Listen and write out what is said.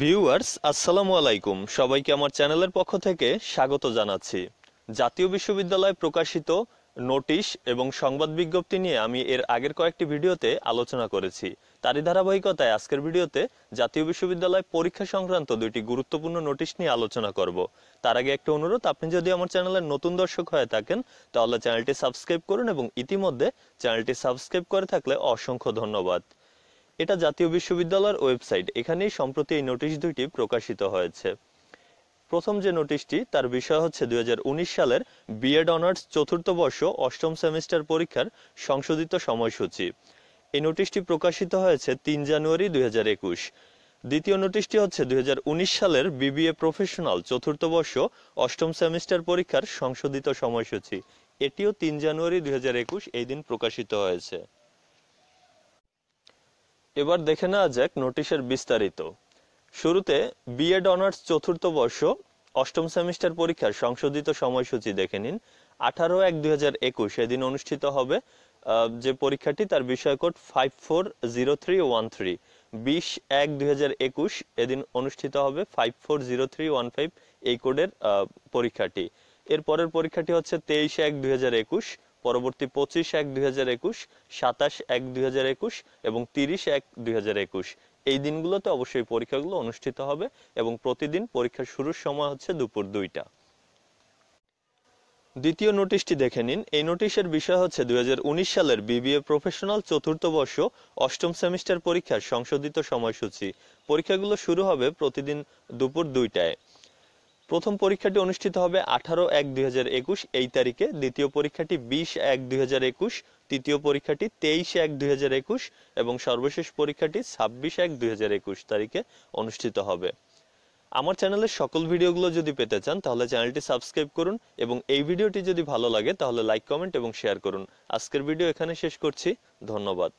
viewers আসসালামু আলাইকুম সবাইকে আমার চ্যানেলের পক্ষ থেকে স্বাগত জানাচ্ছি জাতীয় বিশ্ববিদ্যালয় প্রকাশিত নোটিশ এবং সংবাদ বিজ্ঞপ্তি নিয়ে আমি এর আগের কয়েকটি ভিডিওতে আলোচনা করেছি তারই ধারাবাহিকতায় আজকের ভিডিওতে জাতীয় বিশ্ববিদ্যালয় পরীক্ষা সংক্রান্ত দুইটি গুরুত্বপূর্ণ নোটিশ নিয়ে আলোচনা করব তার আগে একটা অনুরোধ আপনি যদি আমার চ্যানেলের নতুন দর্শক হয়ে থাকেন তাহলে চ্যানেলটি সাবস্ক্রাইব করুন এবং ইতিমধ্যে চ্যানেলটি সাবস্ক্রাইব করে থাকলে অসংখ্য ধন্যবাদ এটা জাতীয় বিশ্ববিদ্যালয়ের ওয়েবসাইট এখানেই সম্প্রতি এই নোটিশ দুইটি প্রকাশিত হয়েছে প্রথম যে নোটিশটি তার বিষয় হচ্ছে দুই সালের বিএড অনার্স চতুর্থ বর্ষ অষ্টম সেমিস্টার পরীক্ষার সংশোধিত সময়সূচি এই নোটিশটি প্রকাশিত হয়েছে তিন জানুয়ারি দুই দ্বিতীয় নোটিশটি হচ্ছে দুই সালের বিবিএ প্রফেশনাল চতুর্থ বর্ষ অষ্টম সেমিস্টার পরীক্ষার সংশোধিত সময়সূচি এটিও তিন জানুয়ারি দুই এই দিন প্রকাশিত হয়েছে এবার দেখে নেওয়া যাক নোটিশের বিস্তারিত শুরুতে বিএড অনার্স চতুর্থ বর্ষ অষ্টম সেমিস্টার পরীক্ষার সংশোধিত সময়সূচি দেখে নিন আঠারো এক দুই হাজার একুশ এদিন অনুষ্ঠিত হবে যে পরীক্ষাটি তার বিষয় code five four zero three one three বিশ এক দুই হাজার একুশ এদিন অনুষ্ঠিত হবে five four zero three one five এই কোডের পরীক্ষাটি এরপরের পরীক্ষাটি হচ্ছে তেইশ এক দুই হাজার একুশ পরবর্তী পঁচিশ এক দুই হাজার একুশ সাতাশ এক দুই হাজার একুশ এবং তিরিশ এক দুই হাজার একুশ এই দিনগুলোতে অবশ্যই পরীক্ষাগুলো অনুষ্ঠিত হবে এবং প্রতিদিন পরীক্ষার শুরুর সময় হচ্ছে দুপুর দুইটা দ্বিতীয় নোটিশটি দেখে নিন এই নোটিশের বিষয় হচ্ছে দুই সালের বিবিএ প্রফেশনাল চতুর্থ বর্ষ অষ্টম সেমিস্টার পরীক্ষার সংশোধিত সময়সূচি পরীক্ষাগুলো শুরু হবে প্রতিদিন দুপুর দুইটায় প্রথম পরীক্ষাটি অনুষ্ঠিত হবে আঠারো এক দুই এই তারিখে দ্বিতীয় পরীক্ষাটি বিশ এক দুই তৃতীয় পরীক্ষাটি তেইশ এক দুই এবং সর্বশেষ পরীক্ষাটি ছাব্বিশ এক দুই তারিখে অনুষ্ঠিত হবে আমার চ্যানেলের সকল ভিডিওগুলো যদি পেতে চান তাহলে চ্যানেলটি সাবস্ক্রাইব করুন এবং এই ভিডিওটি যদি ভালো লাগে তাহলে লাইক কমেন্ট এবং শেয়ার করুন আজকের ভিডিও এখানে শেষ করছি ধন্যবাদ